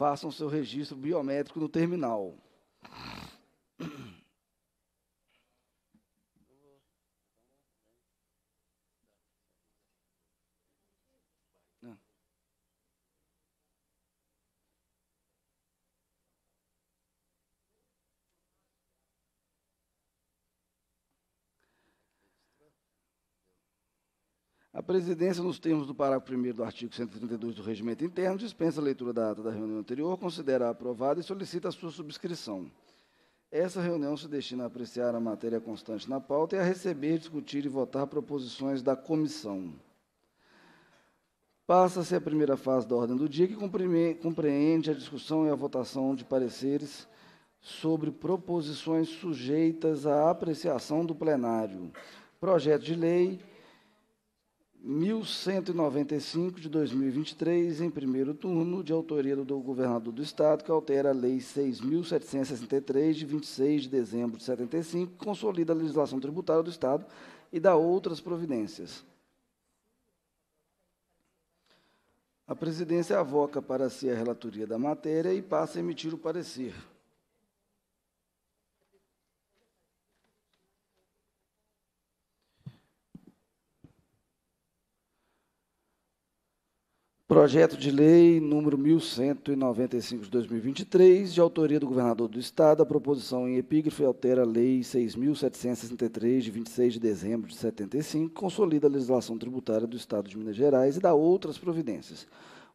façam seu registro biométrico no terminal. A presidência, nos termos do parágrafo 1 do artigo 132 do Regimento Interno, dispensa a leitura da ata da reunião anterior, considera aprovada e solicita a sua subscrição. Essa reunião se destina a apreciar a matéria constante na pauta e a receber, discutir e votar proposições da comissão. Passa-se a primeira fase da ordem do dia, que compreende a discussão e a votação de pareceres sobre proposições sujeitas à apreciação do plenário, projeto de lei, 1195 de 2023, em primeiro turno, de autoria do governador do Estado, que altera a Lei 6.763, de 26 de dezembro de 75, que consolida a legislação tributária do Estado e dá outras providências. A presidência avoca para si a relatoria da matéria e passa a emitir o parecer. Projeto de Lei número 1195 de 2023, de autoria do governador do Estado, a proposição em epígrafe altera a Lei 6.763, de 26 de dezembro de 75, consolida a legislação tributária do Estado de Minas Gerais e dá outras providências.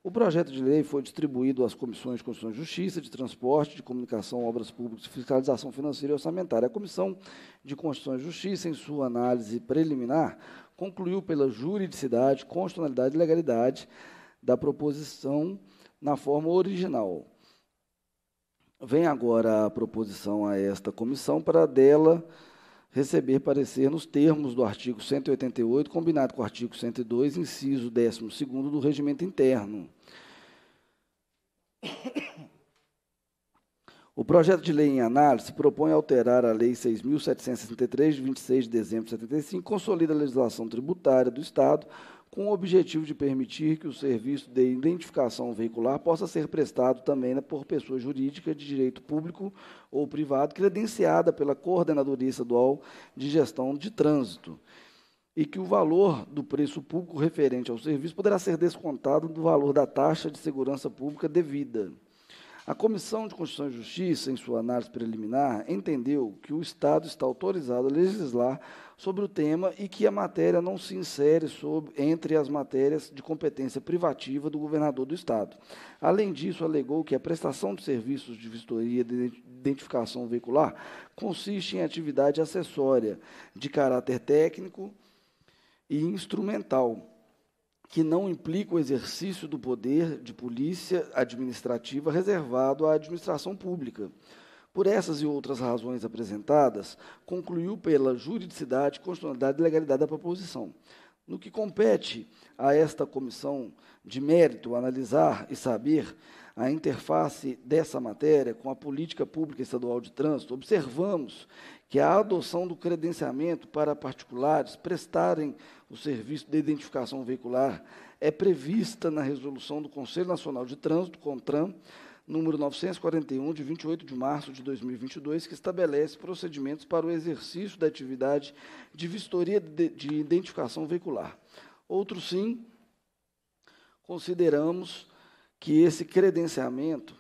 O projeto de lei foi distribuído às comissões de Constituição e Justiça, de Transporte, de Comunicação, Obras Públicas, Fiscalização Financeira e Orçamentária. A Comissão de Constituição e Justiça, em sua análise preliminar, concluiu pela juridicidade, constitucionalidade e legalidade da proposição na forma original. Vem agora a proposição a esta comissão para dela receber parecer nos termos do artigo 188, combinado com o artigo 102, inciso 12 do regimento interno. O projeto de lei em análise propõe alterar a Lei 6.763, de 26 de dezembro de 75, consolida a legislação tributária do Estado, com o objetivo de permitir que o serviço de identificação veicular possa ser prestado também por pessoa jurídica de direito público ou privado, credenciada pela Coordenadoria Estadual de Gestão de Trânsito, e que o valor do preço público referente ao serviço poderá ser descontado do valor da taxa de segurança pública devida. A Comissão de Constituição e Justiça, em sua análise preliminar, entendeu que o Estado está autorizado a legislar sobre o tema e que a matéria não se insere entre as matérias de competência privativa do governador do Estado. Além disso, alegou que a prestação de serviços de vistoria de identificação veicular consiste em atividade acessória de caráter técnico e instrumental que não implica o exercício do poder de polícia administrativa reservado à administração pública. Por essas e outras razões apresentadas, concluiu pela juridicidade, constitucionalidade e legalidade da proposição. No que compete a esta comissão de mérito analisar e saber a interface dessa matéria com a política pública estadual de trânsito, observamos que a adoção do credenciamento para particulares prestarem o serviço de identificação veicular é prevista na resolução do Conselho Nacional de Trânsito, CONTRAN, número 941, de 28 de março de 2022, que estabelece procedimentos para o exercício da atividade de vistoria de, identificação veicular. Outro sim, consideramos que esse credenciamento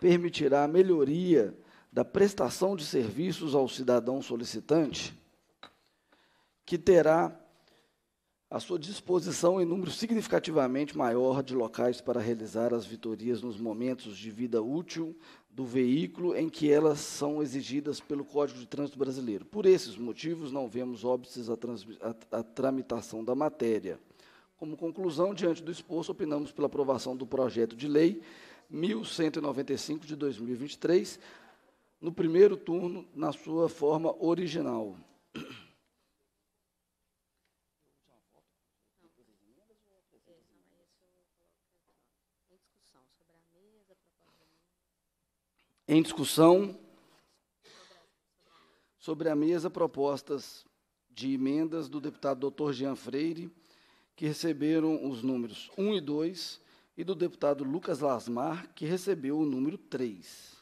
permitirá a melhoria da prestação de serviços ao cidadão solicitante, que terá à sua disposição em número significativamente maior de locais para realizar as vitorias nos momentos de vida útil do veículo em que elas são exigidas pelo Código de Trânsito Brasileiro. Por esses motivos, não vemos óbices à, à, à tramitação da matéria. Como conclusão, diante do exposto, opinamos pela aprovação do projeto de lei 1195 de 2023, no primeiro turno, na sua forma original. em discussão sobre a mesa propostas de emendas do deputado Dr. Jean Freire, que receberam os números 1 e 2, e do deputado Lucas Lasmar, que recebeu o número 3.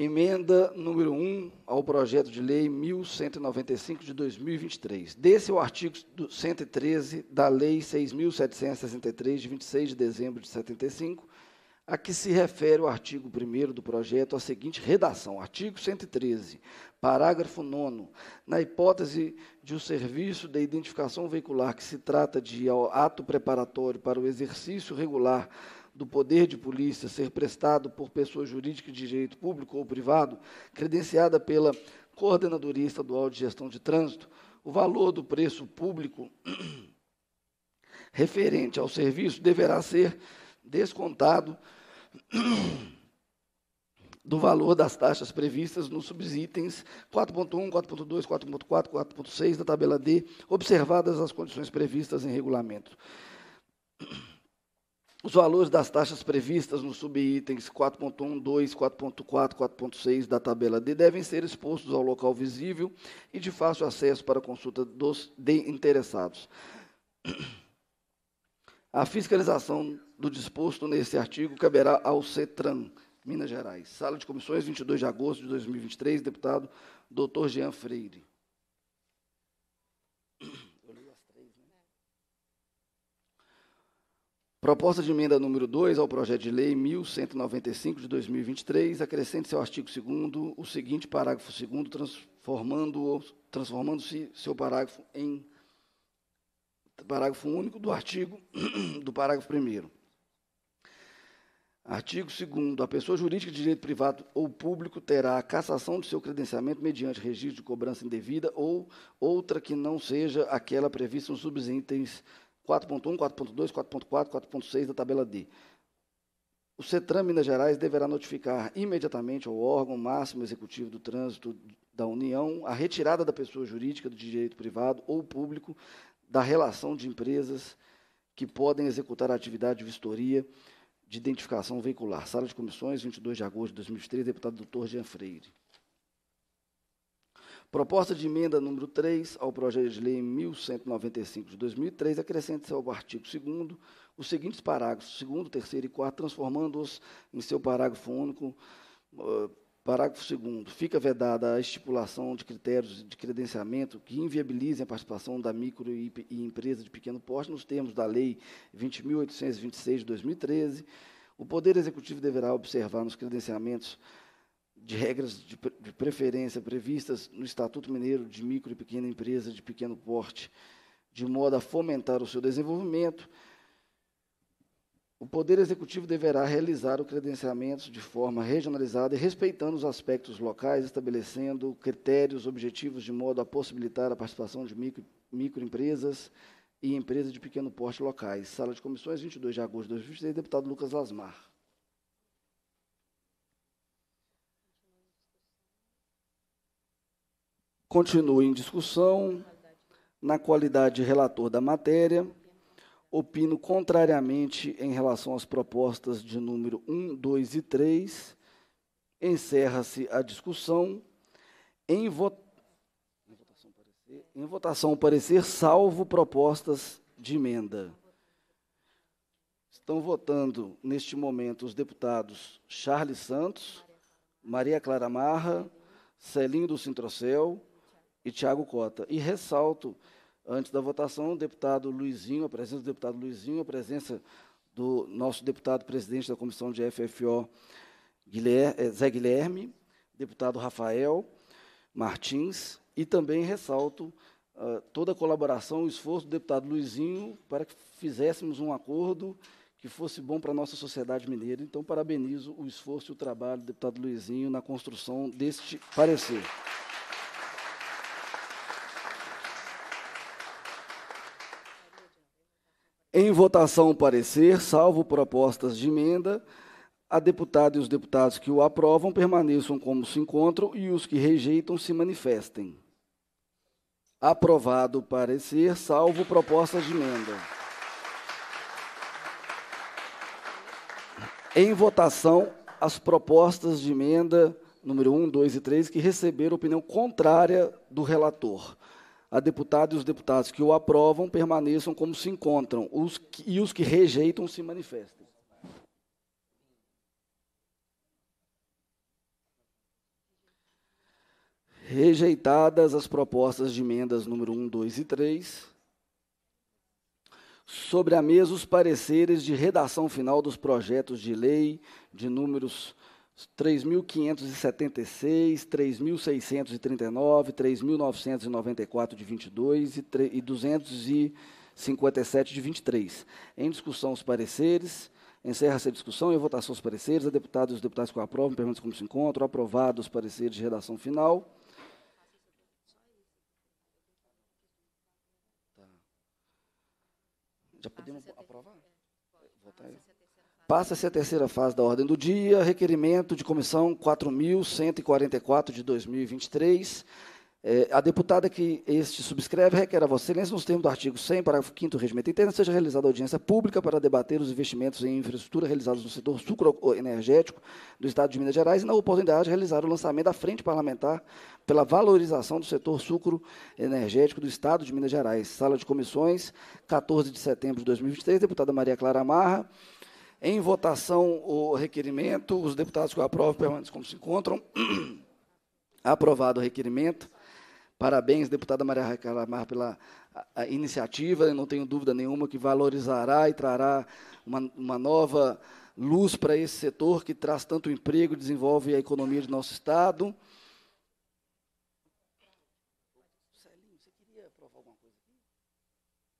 emenda número 1 ao projeto de lei 1195 de 2023. Desse é o artigo 113 da lei 6763 de 26 de dezembro de 75, a que se refere o artigo 1 do projeto a seguinte redação: artigo 113, parágrafo 9 na hipótese de o um serviço de identificação veicular que se trata de ato preparatório para o exercício regular do poder de polícia ser prestado por pessoa jurídica de direito público ou privado, credenciada pela Coordenadoria Estadual de Gestão de Trânsito, o valor do preço público referente ao serviço deverá ser descontado do valor das taxas previstas nos subitens 4.1, 4.2, 4.4, 4.6 da tabela D, observadas as condições previstas em regulamento. Os valores das taxas previstas nos subitens 4.1, 2, 4.4, 4.6 da tabela D devem ser expostos ao local visível e de fácil acesso para consulta dos de interessados. A fiscalização do disposto nesse artigo caberá ao CETRAN, Minas Gerais. Sala de comissões, 22 de agosto de 2023, deputado Dr. Jean Freire. Proposta de emenda número 2 ao projeto de lei 1195 de 2023, acrescente seu artigo 2 o seguinte parágrafo 2 transformando transformando-se seu parágrafo em parágrafo único do artigo do parágrafo 1 Artigo 2 a pessoa jurídica de direito privado ou público terá a cassação de seu credenciamento mediante registro de cobrança indevida ou outra que não seja aquela prevista nos subsídios 4.1, 4.2, 4.4, 4.6 da tabela D. O CETRAN Minas Gerais deverá notificar imediatamente ao órgão máximo executivo do trânsito da União a retirada da pessoa jurídica do direito privado ou público da relação de empresas que podem executar a atividade de vistoria de identificação veicular. Sala de comissões, 22 de agosto de 2003, deputado doutor Jean Freire. Proposta de emenda número 3 ao projeto de lei 1195 de 2003 acrescenta-se ao artigo 2 os seguintes parágrafos, 2, 3 e 4, transformando-os em seu parágrafo único. parágrafo 2. Fica vedada a estipulação de critérios de credenciamento que inviabilizem a participação da micro e, e empresa de pequeno porte nos termos da Lei 20.826 de 2013. O Poder Executivo deverá observar nos credenciamentos de regras de, de preferência previstas no Estatuto Mineiro de Micro e Pequena Empresa de Pequeno Porte, de modo a fomentar o seu desenvolvimento, o Poder Executivo deverá realizar o credenciamento de forma regionalizada e respeitando os aspectos locais, estabelecendo critérios objetivos de modo a possibilitar a participação de micro, microempresas e empresas de pequeno porte locais. Sala de comissões, 22 de agosto de 2023, deputado Lucas Lasmar. continua em discussão. Na qualidade de relator da matéria, opino contrariamente em relação às propostas de número 1, 2 e 3. Encerra-se a discussão. Em, vo... em votação, parecer, salvo propostas de emenda. Estão votando neste momento os deputados Charles Santos, Maria Clara Marra, Celinho do Sintrocel, e Tiago Cota. E ressalto, antes da votação, o deputado Luizinho, a presença do deputado Luizinho, a presença do nosso deputado presidente da comissão de FFO, Guilherme, eh, Zé Guilherme, deputado Rafael Martins, e também ressalto uh, toda a colaboração, o esforço do deputado Luizinho para que fizéssemos um acordo que fosse bom para a nossa sociedade mineira. Então, parabenizo o esforço e o trabalho do deputado Luizinho na construção deste parecer. Em votação, parecer, salvo propostas de emenda, a deputada e os deputados que o aprovam permaneçam como se encontram e os que rejeitam se manifestem. Aprovado o parecer, salvo propostas de emenda. Em votação, as propostas de emenda número 1, 2 e 3 que receberam opinião contrária do relator a deputada e os deputados que o aprovam permaneçam como se encontram, os que, e os que rejeitam se manifestem. Rejeitadas as propostas de emendas número 1, 2 e 3. Sobre a mesa, os pareceres de redação final dos projetos de lei de números 3.576, 3.639, 3.994 de 22 e, 3, e 257 de 23. Em discussão os pareceres. Encerra-se a discussão e a votação dos pareceres. A deputada e os deputados que aprovam, perguntas como se encontram. Aprovados os pareceres de redação final. Tá. Já podemos ah, aprovar? Votar? Passa-se a terceira fase da ordem do dia, requerimento de comissão 4.144 de 2023. É, a deputada que este subscreve requer a Vossa Excelência, nos termos do artigo 100, parágrafo 5 do regimento interno, seja realizada audiência pública para debater os investimentos em infraestrutura realizados no setor sucroenergético do Estado de Minas Gerais e, na oportunidade, realizar o lançamento da Frente Parlamentar pela valorização do setor sucroenergético do Estado de Minas Gerais. Sala de comissões, 14 de setembro de 2023, deputada Maria Clara Amarra em votação, o requerimento. Os deputados que o aprovam permanecem como se encontram. Aprovado o requerimento. Parabéns, deputada Maria Raquel Amar, pela a, a iniciativa. Eu não tenho dúvida nenhuma que valorizará e trará uma, uma nova luz para esse setor que traz tanto emprego, desenvolve a economia de nosso Estado.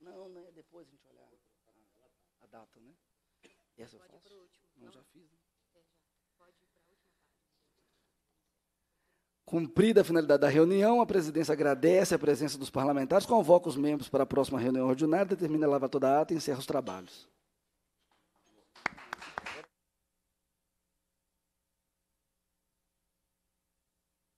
Não, né? Depois a gente olhar a data, né? Pode eu faço? Não, Não, já fiz. Né? É, já. Pode ir Cumprida a finalidade da reunião, a presidência agradece a presença dos parlamentares, convoca os membros para a próxima reunião ordinária, determina lavar toda a ata e encerra os trabalhos.